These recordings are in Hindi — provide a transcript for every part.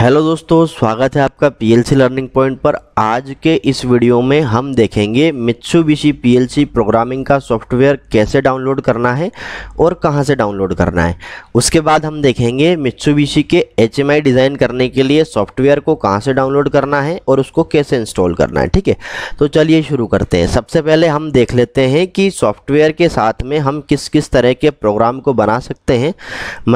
हेलो दोस्तों स्वागत है आपका पीएलसी लर्निंग पॉइंट पर आज के इस वीडियो में हम देखेंगे मित्सुबिशी पीएलसी प्रोग्रामिंग का सॉफ्टवेयर कैसे डाउनलोड करना है और कहां से डाउनलोड करना है उसके बाद हम देखेंगे मित्सुबिशी के एचएमआई डिज़ाइन करने के लिए सॉफ्टवेयर को कहां से डाउनलोड करना है और उसको कैसे इंस्टॉल करना है ठीक है तो चलिए शुरू करते हैं सबसे पहले हम देख लेते हैं कि सॉफ्टवेयर के साथ में हम किस किस तरह के प्रोग्राम को बना सकते हैं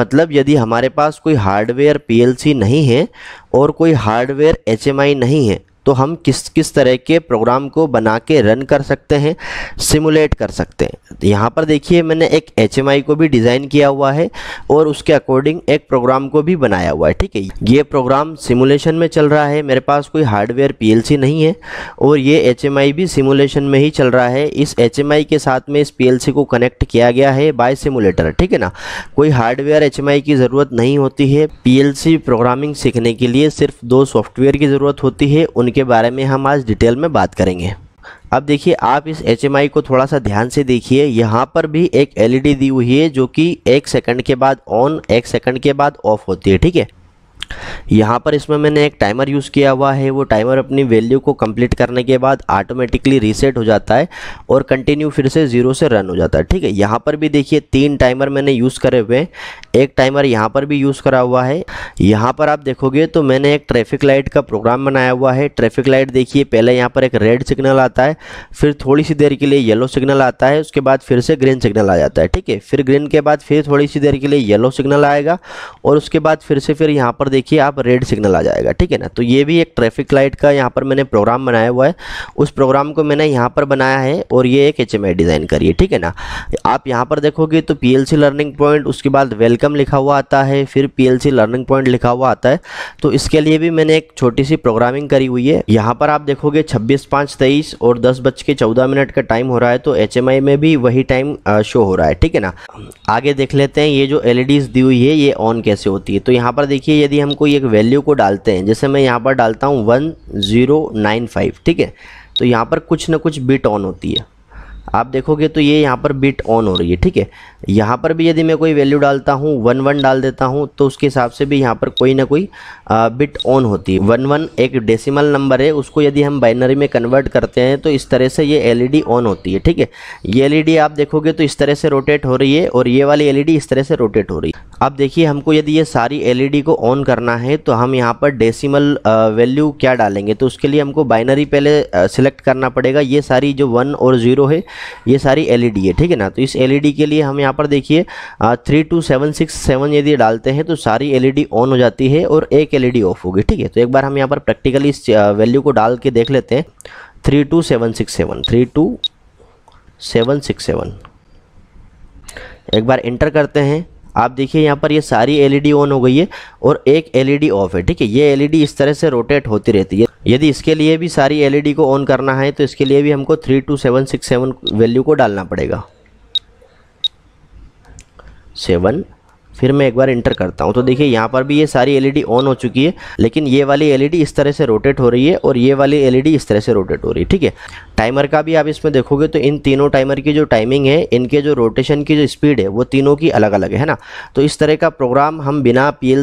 मतलब यदि हमारे पास कोई हार्डवेयर पी नहीं है और कोई हार्डवेयर एच नहीं है तो हम किस किस तरह के प्रोग्राम को बना के रन कर सकते हैं सिमुलेट कर सकते हैं यहाँ पर देखिए मैंने एक एच को भी डिज़ाइन किया हुआ है और उसके अकॉर्डिंग एक प्रोग्राम को भी बनाया हुआ है ठीक है ये प्रोग्राम सिमुलेशन में चल रहा है मेरे पास कोई हार्डवेयर पी नहीं है और ये एच भी सिमुलेशन में ही चल रहा है इस एच के साथ में इस पी को कनेक्ट किया गया है बाय सिमुलेटर ठीक है ना कोई हार्डवेयर एच की ज़रूरत नहीं होती है पी प्रोग्रामिंग सीखने के लिए सिर्फ दो सॉफ्टवेयर की ज़रूरत होती है उन के बारे में हम आज डिटेल में बात करेंगे अब देखिए आप इस एच को थोड़ा सा ध्यान से देखिए यहाँ पर भी एक एलईडी e दी हुई है जो कि एक सेकंड के बाद ऑन एक सेकंड के बाद ऑफ होती है ठीक है यहाँ पर इसमें मैंने एक टाइमर यूज़ किया हुआ है वो टाइमर अपनी वैल्यू को कंप्लीट करने के बाद ऑटोमेटिकली रीसेट हो जाता है और कंटिन्यू फिर से ज़ीरो से रन हो जाता है ठीक है यहाँ पर भी देखिए तीन टाइमर मैंने यूज़ करे हुए एक टाइमर यहाँ पर भी यूज़ करा हुआ है यहाँ पर आप देखोगे तो मैंने एक ट्रैफिक लाइट का प्रोग्राम बनाया हुआ है ट्रैफिक लाइट देखिए पहले यहाँ पर एक रेड सिग्नल आता है फिर थोड़ी सी देर के लिए येलो सिग्नल आता है उसके बाद फिर से ग्रीन सिग्नल आ जाता है ठीक है फिर ग्रीन के बाद फिर थोड़ी सी देर के लिए येलो सिग्नल आएगा और उसके बाद फिर से फिर यहाँ पर देखिए देखिए आप रेड सिग्नल आ जाएगा ठीक है ना तो ये भी एक ट्रैफिक लाइट का यहाँ पर मैंने प्रोग्राम बनाया हुआ है उस प्रोग्राम को मैंने यहाँ पर बनाया है और ये एक एच डिज़ाइन करिए ठीक है ना आप यहाँ पर देखोगे तो पी लर्निंग पॉइंट उसके बाद वेलकम लिखा हुआ आता है फिर पी लर्निंग पॉइंट लिखा हुआ आता है तो इसके लिए भी मैंने एक छोटी सी प्रोग्रामिंग करी हुई है यहाँ पर आप देखोगे छब्बीस पाँच तेईस और दस बज के चौदह मिनट का टाइम हो रहा है तो एच में भी वही टाइम शो हो रहा है ठीक है ना आगे देख लेते हैं ये जो एल दी हुई है ये ऑन कैसे होती है तो यहाँ पर देखिए यदि हम कोई एक वैल्यू को डालते हैं जैसे मैं यहाँ पर डालता हूँ वन ज़ीरो नाइन फाइव ठीक है तो यहाँ पर कुछ ना कुछ बिट ऑन होती है आप देखोगे तो ये यहाँ पर बिट ऑन हो रही है ठीक है यहाँ पर भी यदि मैं कोई वैल्यू डालता हूँ वन वन डाल देता हूँ तो उसके हिसाब से भी यहाँ पर कोई ना कोई बिट ऑन होती है वन वन एक डेसिमल नंबर है उसको यदि हम बाइनरी में कन्वर्ट करते हैं तो इस तरह से ये एलईडी ऑन होती है ठीक है ये एल आप देखोगे तो इस तरह से रोटेट हो रही है और ये वाली एल इस तरह से रोटेट हो रही है अब देखिए हमको यदि ये सारी एलईडी e को ऑन करना है तो हम यहाँ पर डेसिमल वैल्यू क्या डालेंगे तो उसके लिए हमको बाइनरी पहले सिलेक्ट करना पड़ेगा ये सारी जो वन और ज़ीरो है ये सारी एलईडी e है ठीक है ना तो इस एलईडी e के लिए हम यहाँ पर देखिए three two seven six seven यदि डालते हैं तो सारी एल ऑन हो जाती है और एक एल ऑफ होगी ठीक है तो एक बार हम यहाँ पर प्रैक्टिकली इस वैल्यू को डाल के देख लेते हैं three two seven six seven three two seven six seven एक बार इंटर करते हैं आप देखिए यहाँ पर ये सारी एलईडी ऑन e हो गई है और एक एलईडी ऑफ e है ठीक है ये एलईडी e इस तरह से रोटेट होती रहती है यदि इसके लिए भी सारी एलईडी को ऑन करना है तो इसके लिए भी हमको three two seven six seven value को डालना पड़ेगा सेवन फिर मैं एक बार इंटर करता हूँ तो देखिए यहाँ पर भी ये सारी एलईडी ऑन e हो चुकी है लेकिन ये वाली एलईडी e इस तरह से रोटेट हो रही है और ये वाली एलईडी e इस तरह से रोटेट हो रही है ठीक है टाइमर का भी आप इसमें देखोगे तो इन तीनों टाइमर की जो टाइमिंग है इनके जो रोटेशन की जो स्पीड है वो तीनों की अलग अलग है ना तो इस तरह का प्रोग्राम हम बिना पी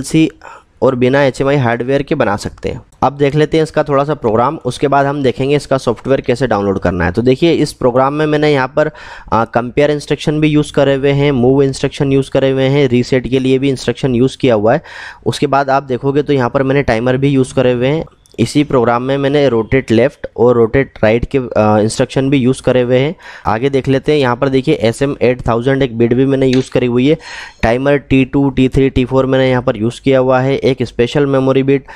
और बिना एच हार्डवेयर के बना सकते हैं अब देख लेते हैं इसका थोड़ा सा प्रोग्राम उसके बाद हम देखेंगे इसका सॉफ्टवेयर कैसे डाउनलोड करना है तो देखिए इस प्रोग्राम में मैंने यहाँ पर कंपेयर इंस्ट्रक्शन भी यूज़ करे हुए हैं मूव इंस्ट्रक्शन यूज़ करे हुए हैं रीसेट के लिए भी इंस्ट्रक्शन यूज़ किया हुआ है उसके बाद आप देखोगे तो यहाँ पर मैंने टाइमर भी यूज़ करे हुए हैं इसी प्रोग्राम में मैंने रोटेट लेफ्ट और रोटेट राइट के इंस्ट्रक्शन भी यूज़ करे हुए हैं आगे देख लेते हैं यहाँ पर देखिए एस एम एट थाउजेंड एक बिड भी मैंने यूज़ करी हुई है timer T two T three T four मैंने यहाँ पर यूज़ किया हुआ है एक special memory bit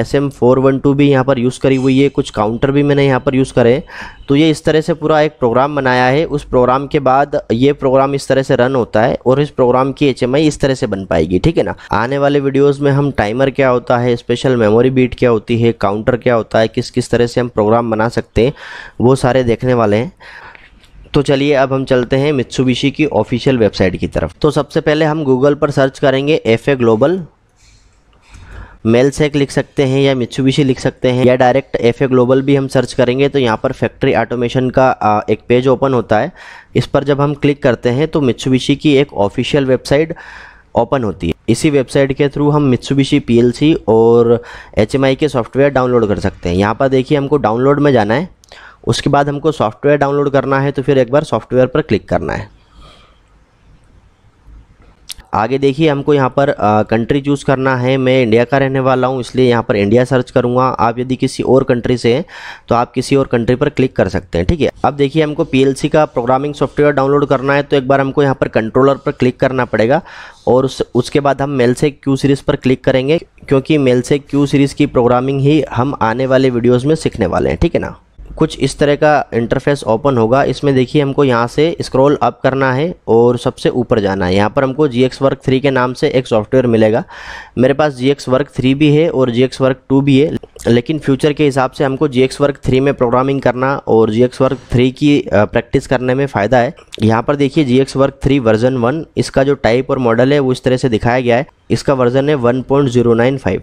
S M four one two भी यहाँ पर यूज़ करी हुई है कुछ काउंटर भी मैंने यहाँ पर यूज़ करे तो ये इस तरह से पूरा एक प्रोग्राम बनाया है उस प्रोग्राम के बाद ये प्रोग्राम इस तरह से रन होता है और इस प्रोग्राम की एच इस तरह से बन पाएगी ठीक है ना आने वाले वीडियोज़ में हम टाइमर क्या होता है स्पेशल मेमोरी बीट क्या होती है काउंटर क्या होता है किस किस तरह से हम प्रोग्राम बना सकते हैं वो सारे देखने वाले हैं तो चलिए अब हम चलते हैं मित्सुबिशी की ऑफिशियल वेबसाइट की तरफ तो सबसे पहले हम गूगल पर सर्च करेंगे एफ ए ग्लोबल मेलसेक लिख सकते हैं या मिचुबिशी लिख सकते हैं या डायरेक्ट एफ ग्लोबल भी हम सर्च करेंगे तो यहाँ पर फैक्ट्री ऑटोमेशन का एक पेज ओपन होता है इस पर जब हम क्लिक करते हैं तो मिचुबिशी की एक ऑफिशियल वेबसाइट ओपन होती है इसी वेबसाइट के थ्रू हम मिचुबिशी पी और एच के सॉफ्टवेयर डाउनलोड कर सकते हैं यहाँ पर देखिए हमको डाउनलोड में जाना है उसके बाद हमको सॉफ्टवेयर डाउनलोड करना है तो फिर एक बार सॉफ्टवेयर पर क्लिक करना है आगे देखिए हमको यहाँ पर कंट्री चूज़ करना है मैं इंडिया का रहने वाला हूँ इसलिए यहाँ पर इंडिया सर्च करूँगा आप यदि किसी और कंट्री से हैं तो आप किसी और कंट्री पर क्लिक कर सकते हैं ठीक है अब देखिए हमको पी का प्रोग्रामिंग सॉफ्टवेयर डाउनलोड करना है तो एक बार हमको यहाँ पर कंट्रोलर पर क्लिक करना पड़ेगा और उस उसके बाद हम मेल से क्यू सीरीज़ पर क्लिक करेंगे क्योंकि मेल से क्यू सीरीज़ की प्रोग्रामिंग ही हम आने वाले वीडियोज़ में सीखने वाले हैं ठीक है ना कुछ इस तरह का इंटरफेस ओपन होगा इसमें देखिए हमको यहाँ से स्क्रॉल अप करना है और सबसे ऊपर जाना है यहाँ पर हमको जी एक्स वर्क थ्री के नाम से एक सॉफ्टवेयर मिलेगा मेरे पास जी एक्स वर्क थ्री भी है और जी एक्स वर्क टू भी है लेकिन फ्यूचर के हिसाब से हमको जी एक्स वर्क थ्री में प्रोग्रामिंग करना और जी एक्स वर्क थ्री की प्रैक्टिस करने में फ़ायदा है यहाँ पर देखिए G X work three version one इसका जो टाइप और मॉडल है वो इस तरह से दिखाया गया है इसका वर्जन है 1.095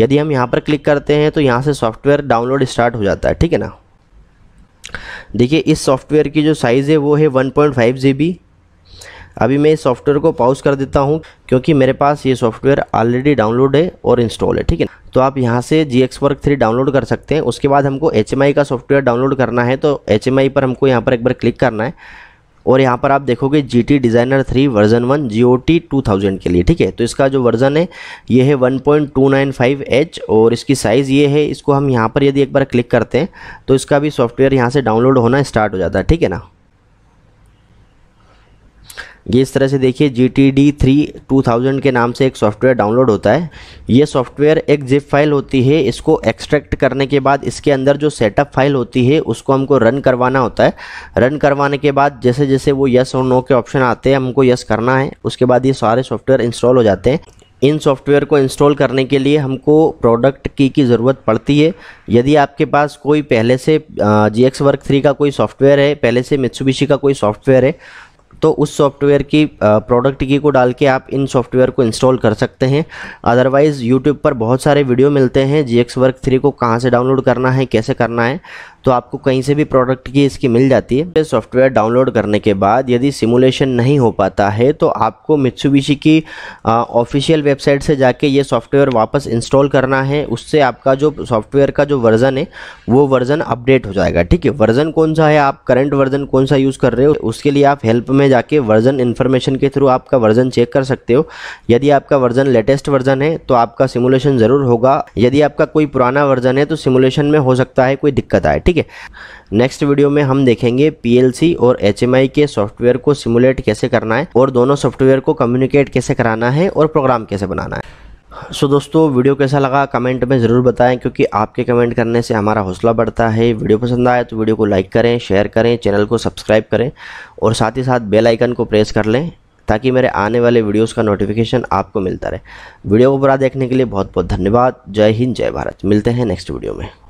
यदि हम यहाँ पर क्लिक करते हैं तो यहाँ से सॉफ्टवेयर डाउनलोड स्टार्ट हो जाता है ठीक है ना देखिए इस सॉफ्टवेयर की जो साइज़ है वो है 1.5 पॉइंट अभी मैं इस सॉफ्टवेयर को पाउज कर देता हूँ क्योंकि मेरे पास ये सॉफ्टवेयर ऑलरेडी डाउनलोड है और इंस्टॉल है ठीक है तो आप यहाँ से G X work three download कर सकते हैं उसके बाद हमको एच का सॉफ्टवेयर डाउनलोड करना है तो एच पर हमको यहाँ पर एक बार क्लिक करना है और यहाँ पर आप देखोगे G T designer three version one G O T two thousand के लिए ठीक है तो इसका जो वर्जन है ये है one point two nine five H और इसकी साइज़ ये है इसको हम यहाँ पर यदि एक बार क्लिक करते हैं तो इसका भी सॉफ्टवेयर यहाँ से डाउनलोड होना स्टार्ट हो जाता है ठीक है ना ये इस तरह से देखिए G T D three two thousand के नाम से एक सॉफ्टवेयर डाउनलोड होता है ये सॉफ्टवेयर एक जिप फाइल होती है इसको एक्सट्रैक्ट करने के बाद इसके अंदर जो सेटअप फाइल होती है उसको हमको रन करवाना होता है रन करवाने के बाद जैसे जैसे वो यस और नो के ऑप्शन आते हैं हमको यस करना है उसके बाद ये सारे सॉफ्टवेयर इंस्टॉल हो जाते हैं इन सॉफ्टवेयर को इंस्टॉल करने के लिए हमको प्रोडक्ट की की ज़रूरत पड़ती है यदि आपके पास कोई पहले से जी एक्स वर्क थ्री का कोई सॉफ्टवेयर है पहले से मित्सुबिशी का कोई सॉफ्टवेयर है तो उस सॉफ्टवेयर की प्रोडक्ट की को डाल के आप इन सॉफ्टवेयर को इंस्टॉल कर सकते हैं अदरवाइज़ यूट्यूब पर बहुत सारे वीडियो मिलते हैं जी एक्स वर्क थ्री को कहाँ से डाउनलोड करना है कैसे करना है तो आपको कहीं से भी प्रोडक्ट की इसकी मिल जाती है सॉफ्टवेयर डाउनलोड करने के बाद यदि सिमुलेशन नहीं हो पाता है तो आपको मित्सुबिशी की ऑफिशियल वेबसाइट से जाके ये सॉफ्टवेयर वापस इंस्टॉल करना है उससे आपका जो सॉफ्टवेयर का जो वर्ज़न है वो वर्ज़न अपडेट हो जाएगा ठीक है वर्ज़न कौन सा है आप करंट वर्ज़न कौन सा यूज़ कर रहे हो उसके लिए आप हेल्प में जाके वर्ज़न इन्फॉर्मेशन के थ्रू आपका वर्ज़न चेक कर सकते हो यदि आपका वर्ज़न लेटेस्ट वर्ज़न है तो आपका सिमुलेशन ज़रूर होगा यदि आपका कोई पुराना वर्ज़न है तो सिमुलेशन में हो सकता है कोई दिक्कत आए ठीक ठीक है नेक्स्ट वीडियो में हम देखेंगे पीएलसी और एच के सॉफ्टवेयर को सिमुलेट कैसे करना है और दोनों सॉफ्टवेयर को कम्युनिकेट कैसे कराना है और प्रोग्राम कैसे बनाना है सो so, दोस्तों वीडियो कैसा लगा कमेंट में ज़रूर बताएं क्योंकि आपके कमेंट करने से हमारा हौसला बढ़ता है वीडियो पसंद आए तो वीडियो को लाइक करें शेयर करें चैनल को सब्सक्राइब करें और साथ ही साथ बेल आइकन को प्रेस कर लें ताकि मेरे आने वाले वीडियोस का नोटिफिकेशन आपको मिलता रहे वीडियो को बुरा देखने के लिए बहुत बहुत धन्यवाद जय हिंद जय भारत मिलते हैं नेक्स्ट वीडियो में